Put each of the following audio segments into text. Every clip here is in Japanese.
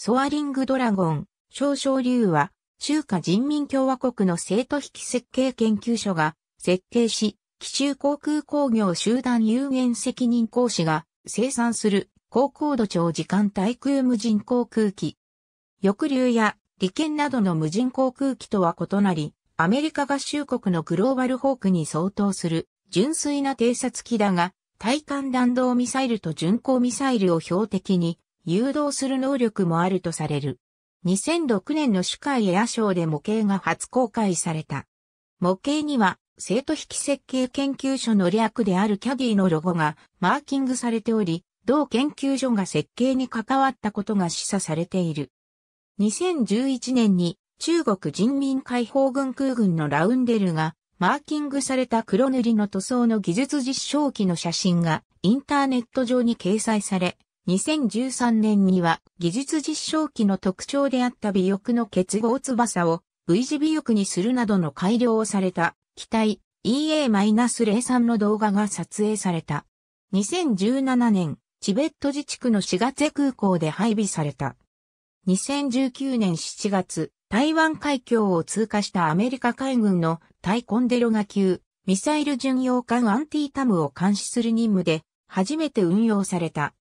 ソアリングドラゴン、少々竜は、中華人民共和国の生徒引き設計研究所が設計し、奇襲航空工業集団有限責任講師が生産する高高度長時間対空無人航空機。抑留や利権などの無人航空機とは異なり、アメリカ合衆国のグローバルホークに相当する純粋な偵察機だが、対艦弾道ミサイルと巡航ミサイルを標的に誘導する能力もあるとされる。2006年の主会エア賞で模型が初公開された。模型には、生徒引き設計研究所の略であるキャディのロゴがマーキングされており、同研究所が設計に関わったことが示唆されている。2011年に中国人民解放軍空軍のラウンデルがマーキングされた黒塗りの塗装の技術実証機の写真がインターネット上に掲載され、2013年には技術実証機の特徴であった尾翼の結合翼を V 字尾翼にするなどの改良をされた機体 EA-03 の動画が撮影された。2017年、チベット自治区の4月空港で配備された。2019年7月、台湾海峡を通過したアメリカ海軍のタイコンデロガ級ミサイル巡洋艦アンティータムを監視する任務で初めて運用された。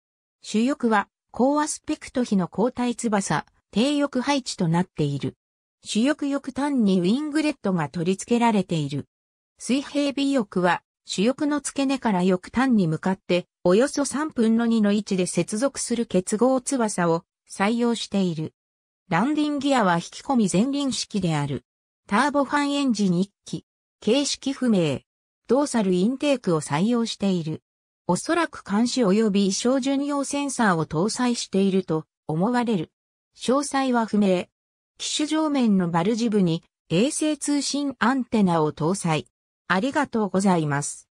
主翼は高アスペクト比の交代翼、低翼配置となっている。主翼翼端にウィングレットが取り付けられている。水平尾翼は主翼の付け根から翼端に向かっておよそ3分の2の位置で接続する結合翼を採用している。ランディングギアは引き込み前輪式である。ターボファンエンジン1機。形式不明。ドーサルインテークを採用している。おそらく監視及び照準用センサーを搭載していると思われる。詳細は不明。機種上面のバルジブに衛星通信アンテナを搭載。ありがとうございます。